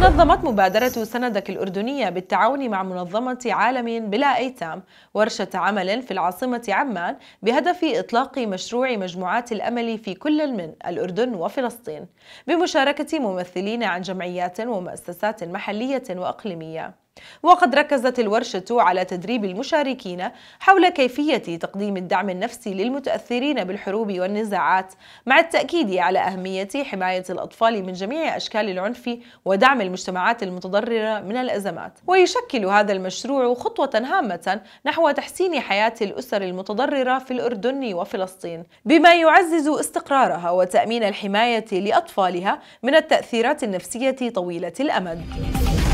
نظمت مبادرة سندك الأردنية بالتعاون مع منظمة عالم بلا أيتام ورشة عمل في العاصمة عمان بهدف إطلاق مشروع مجموعات الأمل في كل من الأردن وفلسطين بمشاركة ممثلين عن جمعيات ومؤسسات محلية وأقليمية وقد ركزت الورشة على تدريب المشاركين حول كيفية تقديم الدعم النفسي للمتأثرين بالحروب والنزاعات مع التأكيد على أهمية حماية الأطفال من جميع أشكال العنف ودعم المجتمعات المتضررة من الأزمات ويشكل هذا المشروع خطوة هامة نحو تحسين حياة الأسر المتضررة في الأردن وفلسطين بما يعزز استقرارها وتأمين الحماية لأطفالها من التأثيرات النفسية طويلة الأمد